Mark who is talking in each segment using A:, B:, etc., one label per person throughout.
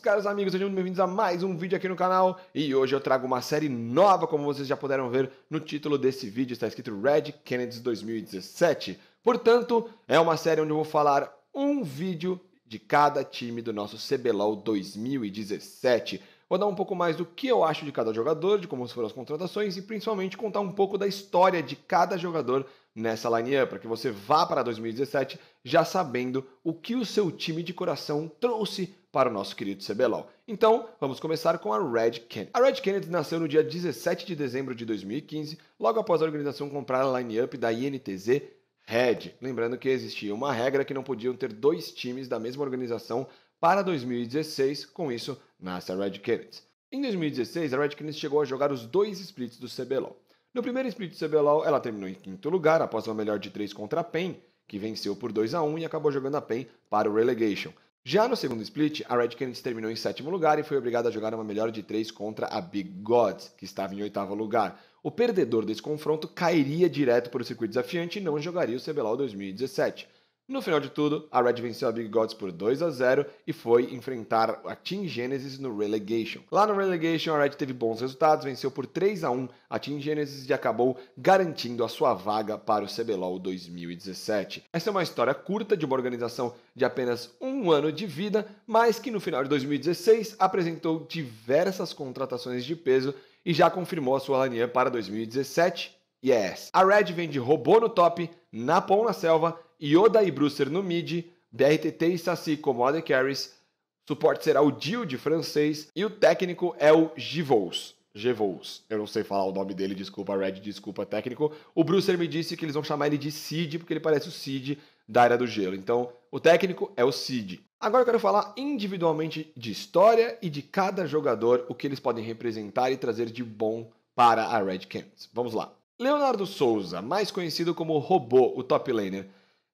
A: caros amigos, sejam bem-vindos a mais um vídeo aqui no canal e hoje eu trago uma série nova, como vocês já puderam ver no título desse vídeo, está escrito Red Kennedy 2017. Portanto, é uma série onde eu vou falar um vídeo de cada time do nosso CBLOL 2017. Vou dar um pouco mais do que eu acho de cada jogador, de como foram as contratações e principalmente contar um pouco da história de cada jogador nessa linha para que você vá para 2017 já sabendo o que o seu time de coração trouxe para o nosso querido CBLOL. Então, vamos começar com a Red Kennedy. A Red Kennedy nasceu no dia 17 de dezembro de 2015, logo após a organização comprar a line-up da INTZ Red. Lembrando que existia uma regra que não podiam ter dois times da mesma organização para 2016, com isso nasce a Red Kennedy. Em 2016, a Red Kennedy chegou a jogar os dois splits do CBLOL. No primeiro split do CBLOL, ela terminou em quinto lugar após uma melhor de 3 contra a PEN, que venceu por 2 a 1 e acabou jogando a PEN para o relegation. Já no segundo split, a Red Canids terminou em sétimo lugar e foi obrigada a jogar uma melhor de três contra a Big Gods, que estava em oitavo lugar. O perdedor desse confronto cairia direto para o circuito desafiante e não jogaria o CBLOL 2017. No final de tudo, a Red venceu a Big Gods por 2 a 0 e foi enfrentar a Team Genesis no Relegation. Lá no Relegation, a Red teve bons resultados, venceu por 3 a 1 a Team Genesis e acabou garantindo a sua vaga para o CBLOL 2017. Essa é uma história curta de uma organização de apenas um ano de vida, mas que no final de 2016 apresentou diversas contratações de peso e já confirmou a sua linha para 2017. Yes. A Red vem de robô no top, pão na selva Yoda e Brewster no mid, BRTT e Saci como other carries, suporte será o Dio de francês e o técnico é o Givous. Gevous. Eu não sei falar o nome dele, desculpa, Red, desculpa, técnico. O Brewster me disse que eles vão chamar ele de Cid, porque ele parece o Cid da Era do Gelo. Então, o técnico é o Cid. Agora eu quero falar individualmente de história e de cada jogador, o que eles podem representar e trazer de bom para a Red Cans. Vamos lá. Leonardo Souza, mais conhecido como Robô, o top laner,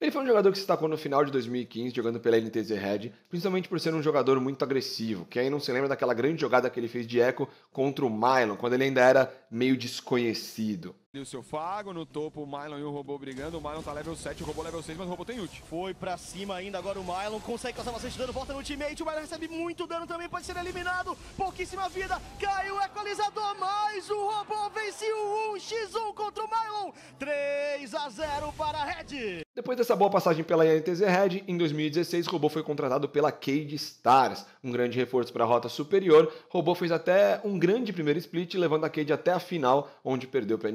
A: ele foi um jogador que se destacou no final de 2015, jogando pela NTZ Red, principalmente por ser um jogador muito agressivo. Quem aí não se lembra daquela grande jogada que ele fez de eco contra o Mylon, quando ele ainda era meio desconhecido o seu Fago, no topo o Mylon e o Robô brigando, o Mylon tá level 7, o Robô level 6, mas o Robô tem ult. Foi pra cima ainda, agora o Mylon consegue causar bastante dano, volta no ultimate, o Mylon recebe muito dano também, pode ser eliminado, pouquíssima vida, caiu o equalizador, mas o Robô vence o 1x1 contra o Mylon, 3 a 0 para a Red. Depois dessa boa passagem pela INTZ Red, em 2016 o Robô foi contratado pela Cade Stars, um grande reforço para a rota superior, o Robô fez até um grande primeiro split, levando a Cade até a final, onde perdeu para a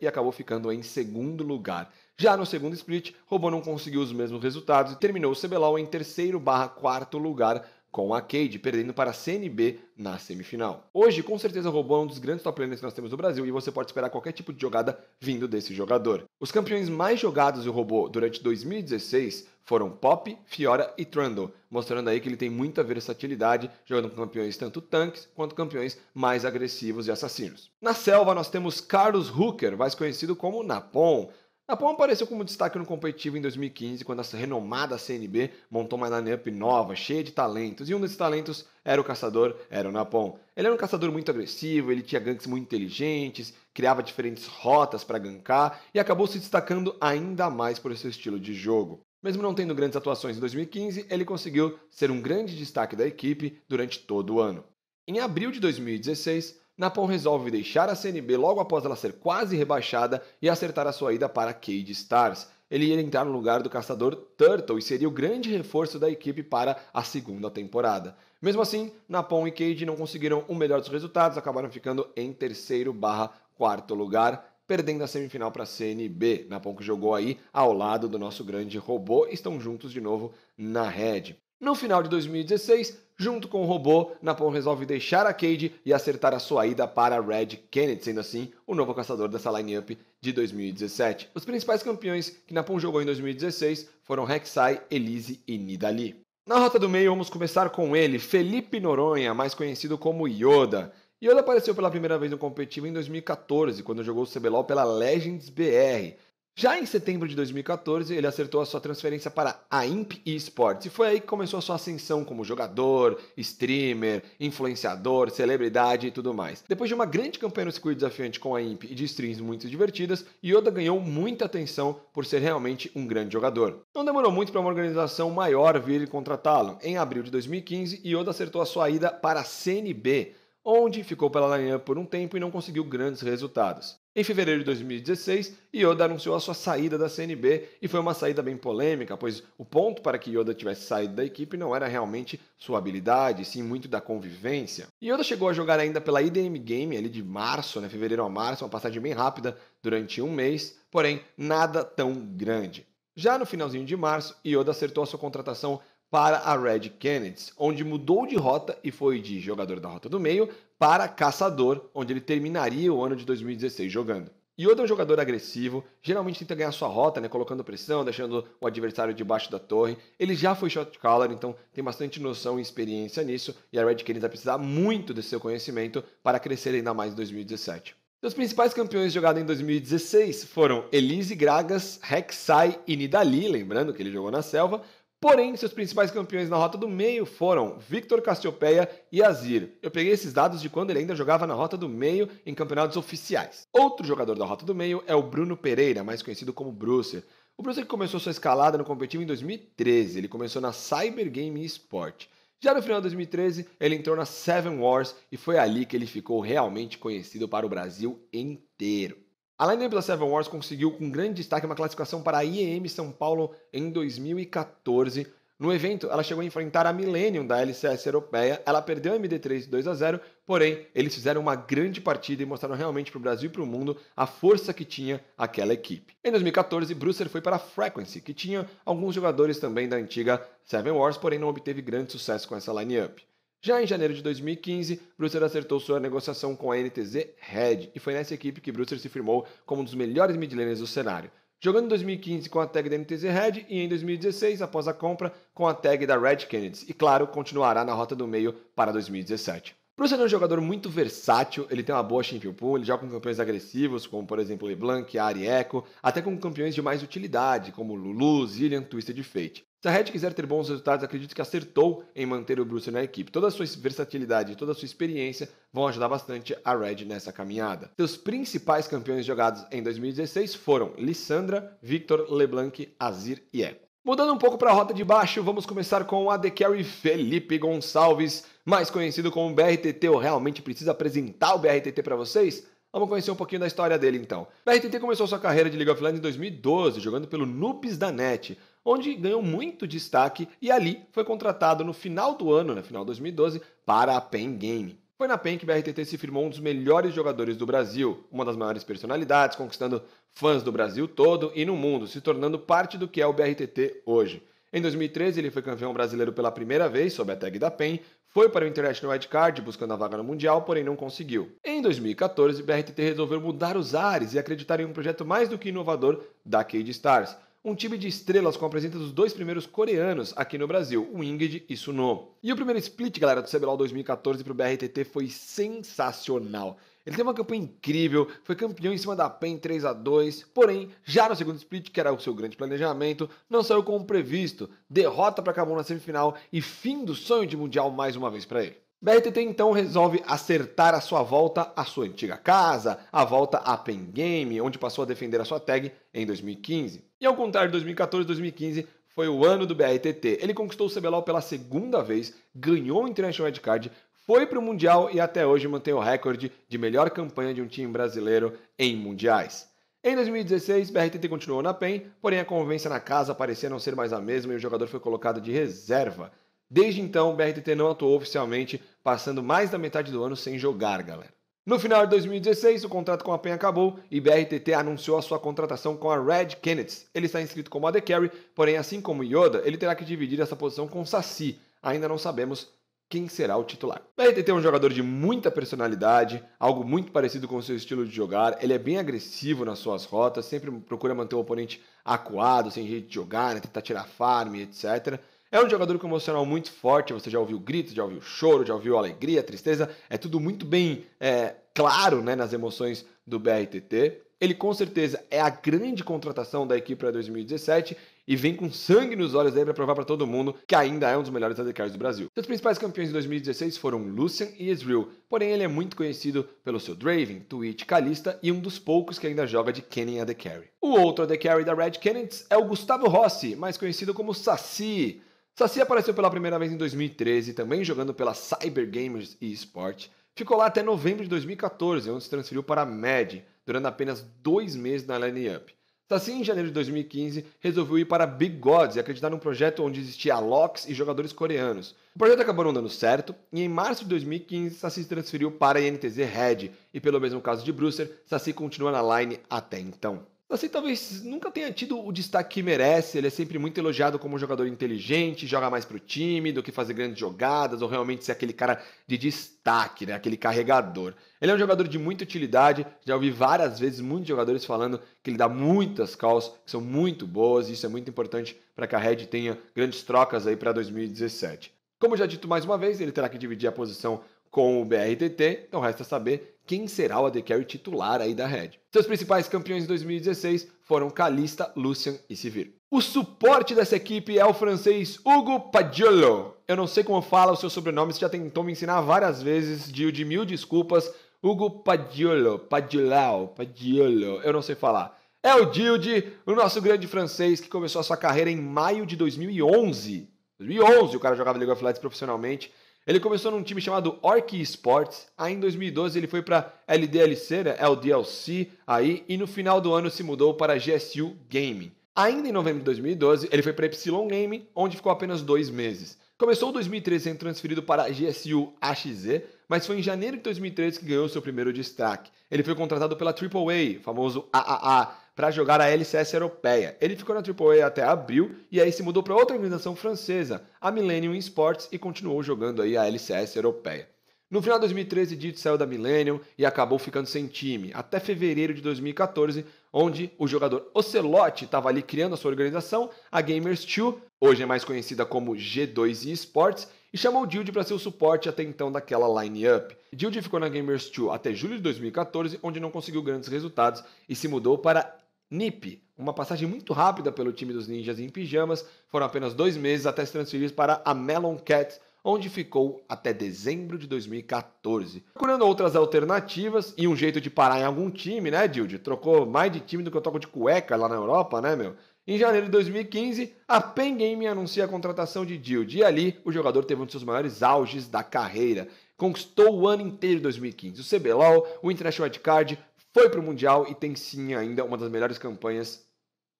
A: e acabou ficando em segundo lugar. Já no segundo split, Robô não conseguiu os mesmos resultados e terminou o CBLOL em terceiro barra quarto lugar, com a Cade, perdendo para a CNB na semifinal. Hoje, com certeza, o Robô é um dos grandes top laners que nós temos no Brasil e você pode esperar qualquer tipo de jogada vindo desse jogador. Os campeões mais jogados do Robô durante 2016 foram Pop, Fiora e Trundle, mostrando aí que ele tem muita versatilidade, jogando com campeões tanto tanques quanto campeões mais agressivos e assassinos. Na selva nós temos Carlos Hooker, mais conhecido como Napon, Napom ah, apareceu como destaque no competitivo em 2015, quando a renomada CNB montou uma lineup nova, cheia de talentos, e um desses talentos era o caçador Era o Napon. Ele era um caçador muito agressivo, ele tinha ganks muito inteligentes, criava diferentes rotas para gankar e acabou se destacando ainda mais por seu estilo de jogo. Mesmo não tendo grandes atuações em 2015, ele conseguiu ser um grande destaque da equipe durante todo o ano. Em abril de 2016, Napon resolve deixar a CNB logo após ela ser quase rebaixada e acertar a sua ida para Cade Stars. Ele iria entrar no lugar do caçador Turtle e seria o grande reforço da equipe para a segunda temporada. Mesmo assim, Napon e Cade não conseguiram o melhor dos resultados, acabaram ficando em terceiro barra quarto lugar perdendo a semifinal para a CNB. Napon que jogou aí ao lado do nosso grande robô, estão juntos de novo na rede. No final de 2016, junto com o robô, Napon resolve deixar a Cade e acertar a sua ida para Red Kennedy, sendo assim o novo caçador dessa lineup de 2017. Os principais campeões que Napon jogou em 2016 foram Rek'Sai, Elise e Nidali. Na rota do meio, vamos começar com ele, Felipe Noronha, mais conhecido como Yoda. Yoda apareceu pela primeira vez no competitivo em 2014, quando jogou o CBLOL pela Legends BR. Já em setembro de 2014, ele acertou a sua transferência para a Imp Esports e foi aí que começou a sua ascensão como jogador, streamer, influenciador, celebridade e tudo mais. Depois de uma grande campanha no circuito desafiante com a Imp e de streams muito divertidas, Yoda ganhou muita atenção por ser realmente um grande jogador. Não demorou muito para uma organização maior vir contratá-lo. Em abril de 2015, Yoda acertou a sua ida para a CNB, onde ficou pela linha por um tempo e não conseguiu grandes resultados. Em fevereiro de 2016, Yoda anunciou a sua saída da CNB e foi uma saída bem polêmica, pois o ponto para que Yoda tivesse saído da equipe não era realmente sua habilidade, sim muito da convivência. Yoda chegou a jogar ainda pela IDM Game ali de março, né, fevereiro a março, uma passagem bem rápida durante um mês, porém nada tão grande. Já no finalzinho de março, Yoda acertou a sua contratação para a Red Canids, onde mudou de rota e foi de jogador da rota do meio para caçador, onde ele terminaria o ano de 2016 jogando. Yoda é um jogador agressivo, geralmente tenta ganhar sua rota, né, colocando pressão, deixando o adversário debaixo da torre. Ele já foi shot caller, então tem bastante noção e experiência nisso, e a Red Canids vai precisar muito desse seu conhecimento para crescer ainda mais em 2017. Então, os principais campeões jogados em 2016 foram Elise Gragas, Rek'Sai e Nidali, lembrando que ele jogou na selva, Porém, seus principais campeões na rota do meio foram Victor Cassiopeia e Azir. Eu peguei esses dados de quando ele ainda jogava na rota do meio em campeonatos oficiais. Outro jogador da rota do meio é o Bruno Pereira, mais conhecido como Brucer. O Brucer começou sua escalada no competitivo em 2013, ele começou na Cyber Game Sport. Já no final de 2013, ele entrou na Seven Wars e foi ali que ele ficou realmente conhecido para o Brasil inteiro. A lineup da Seven Wars conseguiu com grande destaque uma classificação para a IEM São Paulo em 2014. No evento, ela chegou a enfrentar a Millennium da LCS europeia. Ela perdeu a MD3 2 a 0, porém, eles fizeram uma grande partida e mostraram realmente para o Brasil e para o mundo a força que tinha aquela equipe. Em 2014, Brucer foi para a Frequency, que tinha alguns jogadores também da antiga Seven Wars, porém não obteve grande sucesso com essa lineup. Já em janeiro de 2015, Brewster acertou sua negociação com a NTZ Red e foi nessa equipe que Brewster se firmou como um dos melhores midlaners do cenário. Jogando em 2015 com a tag da NTZ Red e em 2016, após a compra, com a tag da Red Kennedy. E claro, continuará na rota do meio para 2017. Brewster é um jogador muito versátil, ele tem uma boa Shin pool. ele joga com campeões agressivos, como por exemplo LeBlanc, Ari Echo, até com campeões de mais utilidade, como Lulu, Zillian, Twisted Fate. Se a Red quiser ter bons resultados, acredito que acertou em manter o Bruce na equipe. Toda a sua versatilidade e toda a sua experiência vão ajudar bastante a Red nessa caminhada. Seus principais campeões jogados em 2016 foram Lissandra, Victor, LeBlanc, Azir e Echo. Mudando um pouco para a rota de baixo, vamos começar com o AD Carry Felipe Gonçalves, mais conhecido como BRTT. Eu realmente preciso apresentar o BRTT para vocês? Vamos conhecer um pouquinho da história dele então. BRTT começou sua carreira de League of Legends em 2012, jogando pelo Noobs da NET, onde ganhou muito destaque e ali foi contratado no final do ano, na né, final de 2012, para a PEN Game. Foi na PEN que o BRTT se firmou um dos melhores jogadores do Brasil, uma das maiores personalidades, conquistando fãs do Brasil todo e no mundo, se tornando parte do que é o BRTT hoje. Em 2013, ele foi campeão brasileiro pela primeira vez sob a tag da PEN, foi para o International Red Card buscando a vaga no Mundial, porém não conseguiu. Em 2014, o BRTT resolveu mudar os ares e acreditar em um projeto mais do que inovador da Cage Stars, um time de estrelas com a presença dos dois primeiros coreanos aqui no Brasil, o Ingrid e Suno. E o primeiro split, galera, do CBLOL 2014 pro BRTT foi sensacional. Ele teve uma campanha incrível, foi campeão em cima da PEN 3 a 2 porém, já no segundo split, que era o seu grande planejamento, não saiu como previsto. Derrota para Camon na semifinal e fim do sonho de Mundial mais uma vez para ele. BRTT então resolve acertar a sua volta à sua antiga casa, a volta à PEN Game, onde passou a defender a sua tag em 2015. E ao contrário de 2014 2015, foi o ano do BRTT. Ele conquistou o CBLOL pela segunda vez, ganhou o International Red Card, foi para o Mundial e até hoje mantém o recorde de melhor campanha de um time brasileiro em mundiais. Em 2016, BRTT continuou na PEN, porém a convivência na casa parecia não ser mais a mesma e o jogador foi colocado de reserva. Desde então, o BRTT não atuou oficialmente, passando mais da metade do ano sem jogar, galera. No final de 2016, o contrato com a PEN acabou e BRTT anunciou a sua contratação com a Red Kennedy. Ele está inscrito como AD Carry, porém, assim como Yoda, ele terá que dividir essa posição com Saci. Ainda não sabemos quem será o titular. BRTT é um jogador de muita personalidade, algo muito parecido com o seu estilo de jogar. Ele é bem agressivo nas suas rotas, sempre procura manter o oponente acuado, sem jeito de jogar, né? tentar tirar farm, etc. É um jogador com um emocional muito forte, você já ouviu grito, já ouviu choro, já ouviu alegria, tristeza, é tudo muito bem é, claro né, nas emoções do BRTT. Ele com certeza é a grande contratação da equipe para 2017 e vem com sangue nos olhos aí para provar para todo mundo que ainda é um dos melhores ADCs do Brasil. Seus principais campeões de 2016 foram Lucian e Israel. porém ele é muito conhecido pelo seu Draven, Twitch, Kalista e um dos poucos que ainda joga de Kennen AD Carry. O outro AD Carry da Red Kennets é o Gustavo Rossi, mais conhecido como Saci. Saci apareceu pela primeira vez em 2013, também jogando pela Cyber Gamers e Sport. Ficou lá até novembro de 2014, onde se transferiu para a MAD, durando apenas dois meses na line-up. Saci, em janeiro de 2015, resolveu ir para Big Gods e acreditar num projeto onde existia locks e jogadores coreanos. O projeto acabou não dando certo, e em março de 2015, Saci se transferiu para a INTZ Red, e pelo mesmo caso de Brewster, Saci continua na line até então assim talvez nunca tenha tido o destaque que merece, ele é sempre muito elogiado como um jogador inteligente, joga mais pro time do que fazer grandes jogadas ou realmente ser aquele cara de destaque, né? aquele carregador. Ele é um jogador de muita utilidade, já ouvi várias vezes muitos jogadores falando que ele dá muitas calls, que são muito boas, e isso é muito importante para que a Red tenha grandes trocas aí para 2017. Como já dito mais uma vez, ele terá que dividir a posição com o BRTT, então resta saber quem será o AD Carry titular aí da Red. Seus então, principais campeões de 2016 foram Calista, Lucian e Sivir. O suporte dessa equipe é o francês Hugo Pagiolo. Eu não sei como fala o seu sobrenome, você já tentou me ensinar várias vezes, Gil, de mil desculpas. Hugo Pagiolo, Pagiolao, Pagiolo, eu não sei falar. É o Dilde, o nosso grande francês que começou a sua carreira em maio de 2011. 2011 o cara jogava League of Legends profissionalmente ele começou num time chamado Orc Sports, aí em 2012 ele foi para LDLC, né, LDLC, aí, e no final do ano se mudou para GSU Gaming. Ainda em novembro de 2012, ele foi para Epsilon Gaming, onde ficou apenas dois meses. Começou 2013 sendo transferido para GSU AXZ, mas foi em janeiro de 2013 que ganhou seu primeiro destaque. Ele foi contratado pela AAA, famoso AAA, para jogar a LCS europeia. Ele ficou na AAA até abril e aí se mudou para outra organização francesa, a Millennium Sports, e continuou jogando aí a LCS europeia. No final de 2013, Dito saiu da Millennium e acabou ficando sem time, até fevereiro de 2014, onde o jogador Ocelotti estava ali criando a sua organização, a Gamers 2, hoje é mais conhecida como G2 Esports, e chamou Dilde para ser o suporte até então daquela line-up. Dilde ficou na Gamers 2 até julho de 2014, onde não conseguiu grandes resultados e se mudou para NIP, uma passagem muito rápida pelo time dos Ninjas em pijamas, foram apenas dois meses até se transferir para a Melon Cats, onde ficou até dezembro de 2014. Procurando outras alternativas e um jeito de parar em algum time, né, Dilde? Trocou mais de time do que eu toco de cueca lá na Europa, né, meu? Em janeiro de 2015, a Pen Game anuncia a contratação de Dilde e ali o jogador teve um dos seus maiores auges da carreira. Conquistou o ano inteiro de 2015, o CBLOL, o International Card, foi para o Mundial e tem sim ainda uma das melhores campanhas,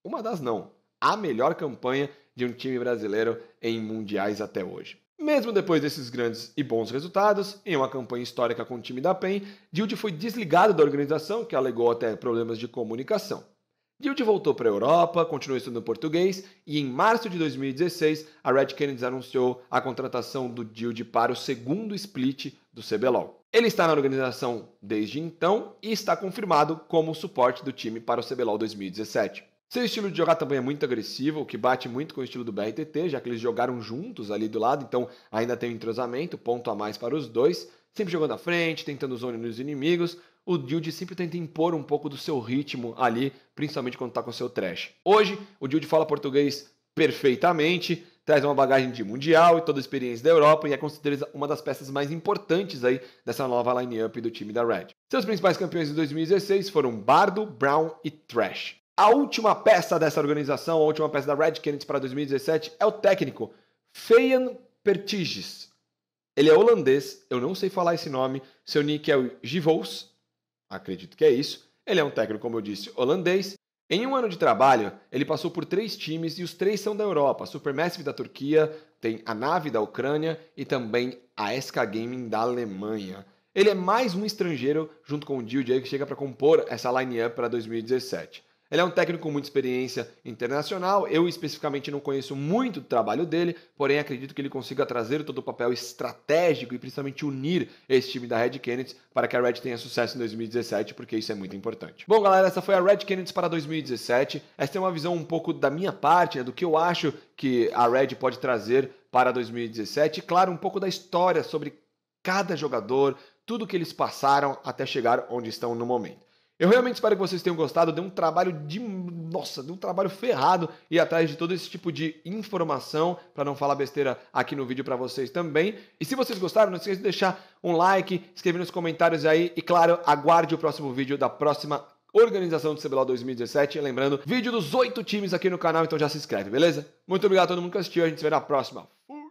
A: uma das não, a melhor campanha de um time brasileiro em mundiais até hoje. Mesmo depois desses grandes e bons resultados, em uma campanha histórica com o time da PEN, Dilde foi desligado da organização, que alegou até problemas de comunicação. Dilde voltou para a Europa, continuou estudando português e em março de 2016 a Red Canids anunciou a contratação do Dilde para o segundo split do CBLOL. Ele está na organização desde então e está confirmado como suporte do time para o CBLOL 2017. Seu estilo de jogar também é muito agressivo, o que bate muito com o estilo do BRTT, já que eles jogaram juntos ali do lado, então ainda tem um entrosamento, ponto a mais para os dois. Sempre jogando à frente, tentando zone nos inimigos. O Dude sempre tenta impor um pouco do seu ritmo ali, principalmente quando está com seu trash. Hoje, o Dude fala português perfeitamente, traz uma bagagem de mundial e toda a experiência da Europa e é considerada uma das peças mais importantes aí dessa nova line-up do time da Red. Seus principais campeões de 2016 foram Bardo, Brown e Trash. A última peça dessa organização, a última peça da Red Canids é para 2017 é o técnico Feyan Pertiges. Ele é holandês, eu não sei falar esse nome, seu nick é o Givous, acredito que é isso. Ele é um técnico, como eu disse, holandês em um ano de trabalho, ele passou por três times e os três são da Europa: Supermassive da Turquia, tem a Nave da Ucrânia e também a SK Gaming da Alemanha. Ele é mais um estrangeiro junto com o DJ que chega para compor essa line-up para 2017. Ele é um técnico com muita experiência internacional. Eu especificamente não conheço muito o trabalho dele, porém acredito que ele consiga trazer todo o papel estratégico e principalmente unir esse time da Red Canids para que a Red tenha sucesso em 2017, porque isso é muito importante. Bom, galera, essa foi a Red Canids para 2017. Essa é uma visão um pouco da minha parte, né, do que eu acho que a Red pode trazer para 2017. Claro, um pouco da história sobre cada jogador, tudo que eles passaram até chegar onde estão no momento. Eu realmente espero que vocês tenham gostado. Deu um trabalho de. Nossa, deu um trabalho ferrado e atrás de todo esse tipo de informação, para não falar besteira aqui no vídeo para vocês também. E se vocês gostaram, não esqueça de deixar um like, escrever nos comentários aí. E claro, aguarde o próximo vídeo da próxima organização do CBLOL 2017. Lembrando, vídeo dos oito times aqui no canal, então já se inscreve, beleza? Muito obrigado a todo mundo que assistiu. A gente se vê na próxima. Fui!